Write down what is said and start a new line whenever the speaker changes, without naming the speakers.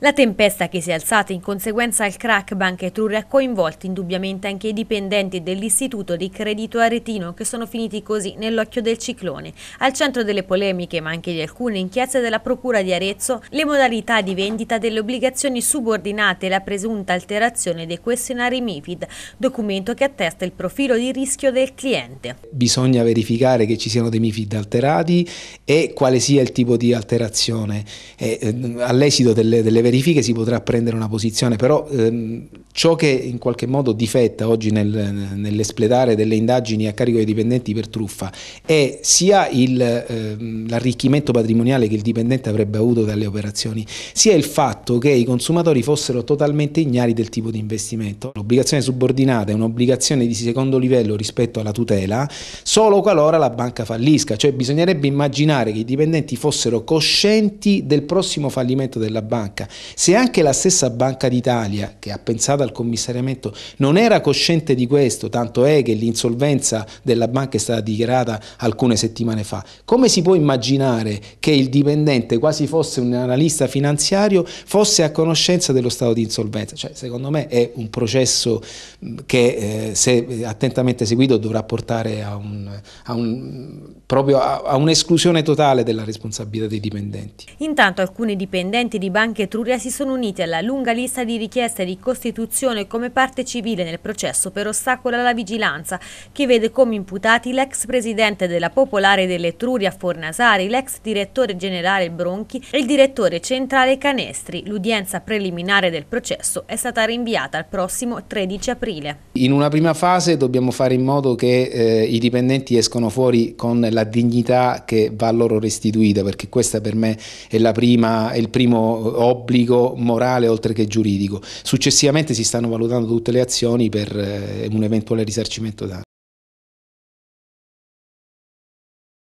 La tempesta che si è alzata in conseguenza al crack Banca Etruria ha coinvolto indubbiamente anche i dipendenti dell'Istituto di Credito Aretino che sono finiti così nell'occhio del ciclone. Al centro delle polemiche, ma anche di alcune inchieste della Procura di Arezzo, le modalità di vendita delle obbligazioni subordinate e la presunta alterazione dei questionari MIFID, documento che attesta il profilo di rischio del cliente.
Bisogna verificare che ci siano dei MIFID alterati e quale sia il tipo di alterazione. Eh, ehm, all'esito delle, delle verifiche si potrà prendere una posizione, però ehm, Ciò che in qualche modo difetta oggi nel, nell'espletare delle indagini a carico dei dipendenti per truffa è sia il, eh, l'arricchimento patrimoniale che il dipendente avrebbe avuto dalle operazioni, sia il fatto che i consumatori fossero totalmente ignari del tipo di investimento. L'obbligazione subordinata è un'obbligazione di secondo livello rispetto alla tutela solo qualora la banca fallisca, cioè bisognerebbe immaginare che i dipendenti fossero coscienti del prossimo fallimento della banca. Se anche la stessa Banca d'Italia, che ha pensato al commissariamento non era cosciente di questo, tanto è che l'insolvenza della banca è stata dichiarata alcune settimane fa. Come si può immaginare che il dipendente, quasi fosse un analista finanziario, fosse a conoscenza dello stato di insolvenza? Cioè, secondo me è un processo mm, che eh, se attentamente seguito dovrà portare a, un, a, un, a, a un'esclusione totale della responsabilità dei dipendenti.
Intanto alcuni dipendenti di Banca Etruria si sono uniti alla lunga lista di richieste di costituzione costituzione come parte civile nel processo per ostacolo alla vigilanza, che vede come imputati l'ex presidente della Popolare dell'Etruria Fornasari, l'ex direttore generale Bronchi e il direttore centrale Canestri. L'udienza preliminare del processo è stata rinviata al prossimo 13 aprile. In
una prima fase dobbiamo fare in modo che eh, i dipendenti escono fuori con la dignità che va loro restituita, perché questa per me è, prima, è il primo obbligo morale oltre che giuridico. Successivamente si si stanno valutando tutte le azioni per eh, un eventuale risarcimento danni.